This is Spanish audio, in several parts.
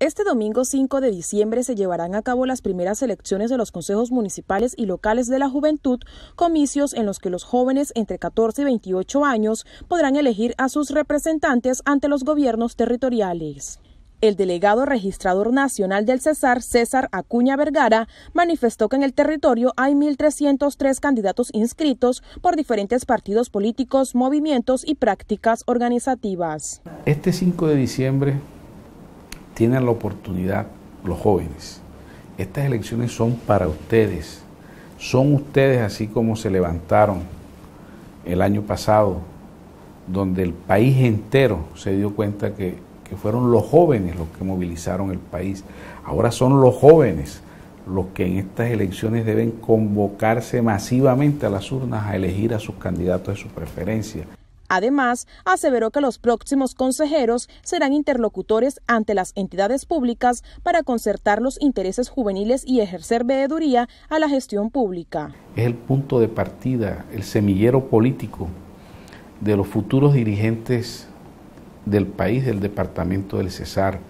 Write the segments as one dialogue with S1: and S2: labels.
S1: Este domingo 5 de diciembre se llevarán a cabo las primeras elecciones de los consejos municipales y locales de la juventud, comicios en los que los jóvenes entre 14 y 28 años podrán elegir a sus representantes ante los gobiernos territoriales. El delegado registrador nacional del César, César Acuña Vergara, manifestó que en el territorio hay 1.303 candidatos inscritos por diferentes partidos políticos, movimientos y prácticas organizativas.
S2: Este 5 de diciembre tienen la oportunidad los jóvenes. Estas elecciones son para ustedes. Son ustedes así como se levantaron el año pasado, donde el país entero se dio cuenta que, fueron los jóvenes los que movilizaron el país. Ahora son los jóvenes los que en estas elecciones deben convocarse masivamente a las urnas a elegir a sus candidatos de su preferencia.
S1: Además, aseveró que los próximos consejeros serán interlocutores ante las entidades públicas para concertar los intereses juveniles y ejercer veeduría a la gestión pública.
S2: Es el punto de partida, el semillero político de los futuros dirigentes del país, del departamento del Cesar.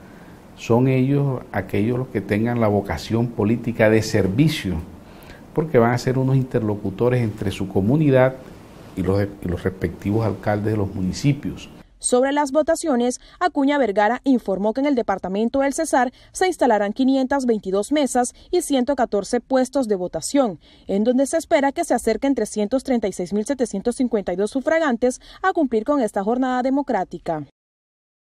S2: Son ellos aquellos los que tengan la vocación política de servicio, porque van a ser unos interlocutores entre su comunidad y los, respectivos alcaldes de los municipios.
S1: Sobre las votaciones, Acuña Vergara informó que en el departamento del Cesar se instalarán 522 mesas y 114 puestos de votación, en donde se espera que se acerquen 336.752 sufragantes a cumplir con esta jornada democrática.